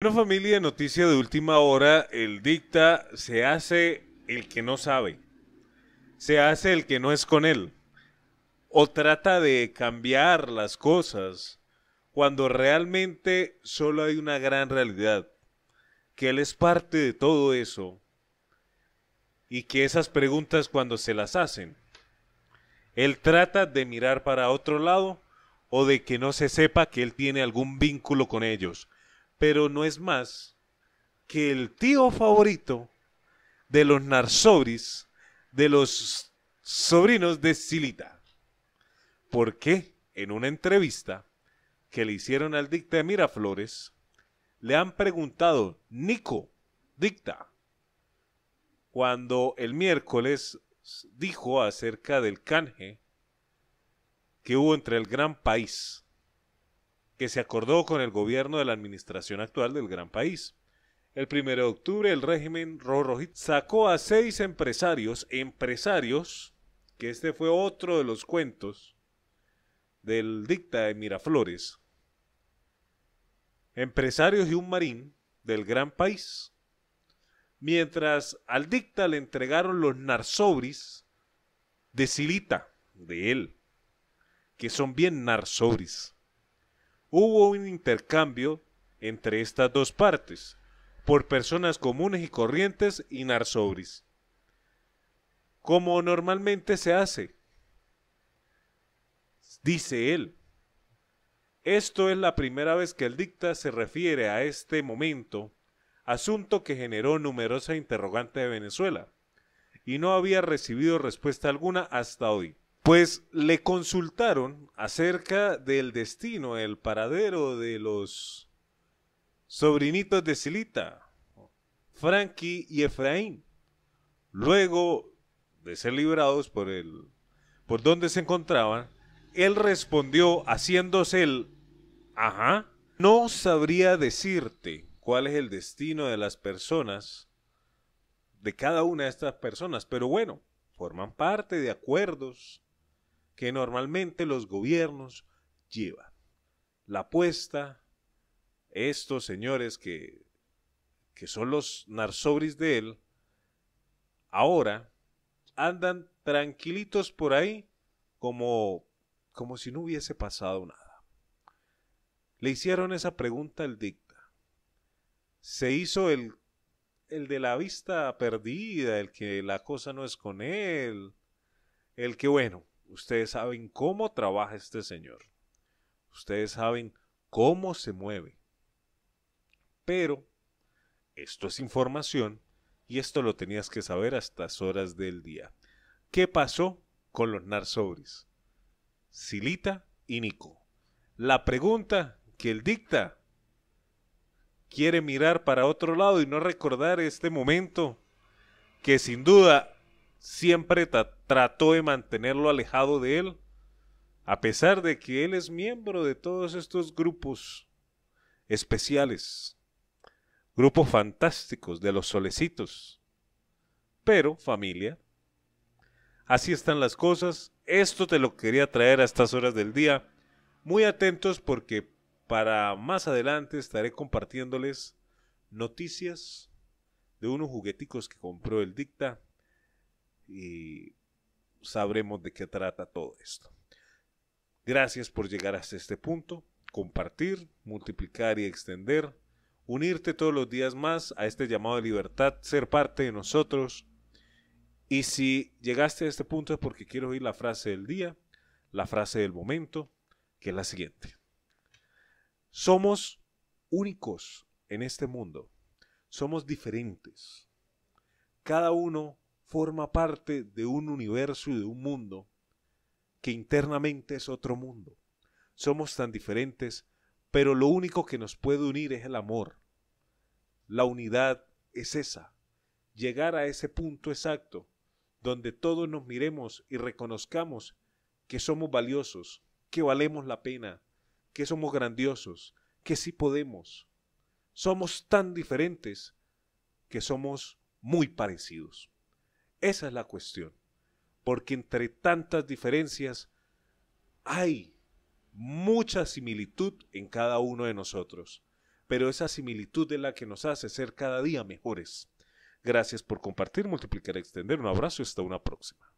Una familia, noticia de última hora, el dicta se hace el que no sabe, se hace el que no es con él, o trata de cambiar las cosas, cuando realmente solo hay una gran realidad, que él es parte de todo eso, y que esas preguntas cuando se las hacen, él trata de mirar para otro lado o de que no se sepa que él tiene algún vínculo con ellos pero no es más que el tío favorito de los Narsobris, de los sobrinos de Silita. Porque en una entrevista que le hicieron al dicta de Miraflores, le han preguntado, Nico, dicta, cuando el miércoles dijo acerca del canje que hubo entre el gran país que se acordó con el gobierno de la administración actual del gran país. El 1 de octubre el régimen Rorojit sacó a seis empresarios, empresarios, que este fue otro de los cuentos del dicta de Miraflores, empresarios y un marín del gran país, mientras al dicta le entregaron los narsobris de Silita, de él, que son bien narsobris hubo un intercambio entre estas dos partes por personas comunes y corrientes y narsobris. como normalmente se hace. Dice él, esto es la primera vez que el dicta se refiere a este momento, asunto que generó numerosa interrogante de Venezuela, y no había recibido respuesta alguna hasta hoy pues le consultaron acerca del destino, el paradero de los sobrinitos de Silita, Frankie y Efraín. Luego de ser librados por el por donde se encontraban, él respondió haciéndose el ajá, no sabría decirte cuál es el destino de las personas de cada una de estas personas, pero bueno, forman parte de acuerdos que normalmente los gobiernos llevan. La apuesta, estos señores que, que son los narsobris de él, ahora andan tranquilitos por ahí como, como si no hubiese pasado nada. Le hicieron esa pregunta al dicta. Se hizo el, el de la vista perdida, el que la cosa no es con él, el que bueno, Ustedes saben cómo trabaja este Señor. Ustedes saben cómo se mueve. Pero esto es información y esto lo tenías que saber hasta las horas del día. ¿Qué pasó con los narsobris? Silita y Nico. La pregunta que el dicta quiere mirar para otro lado y no recordar este momento que sin duda siempre trató de mantenerlo alejado de él, a pesar de que él es miembro de todos estos grupos especiales, grupos fantásticos de los solecitos. Pero, familia, así están las cosas. Esto te lo quería traer a estas horas del día. Muy atentos porque para más adelante estaré compartiéndoles noticias de unos jugueticos que compró el Dicta y sabremos de qué trata todo esto. Gracias por llegar hasta este punto, compartir, multiplicar y extender, unirte todos los días más a este llamado de libertad, ser parte de nosotros. Y si llegaste a este punto es porque quiero oír la frase del día, la frase del momento, que es la siguiente. Somos únicos en este mundo. Somos diferentes. Cada uno forma parte de un universo y de un mundo que internamente es otro mundo. Somos tan diferentes, pero lo único que nos puede unir es el amor. La unidad es esa, llegar a ese punto exacto, donde todos nos miremos y reconozcamos que somos valiosos, que valemos la pena, que somos grandiosos, que sí podemos. Somos tan diferentes que somos muy parecidos. Esa es la cuestión. Porque entre tantas diferencias hay mucha similitud en cada uno de nosotros. Pero esa similitud es la que nos hace ser cada día mejores. Gracias por compartir, multiplicar, extender. Un abrazo y hasta una próxima.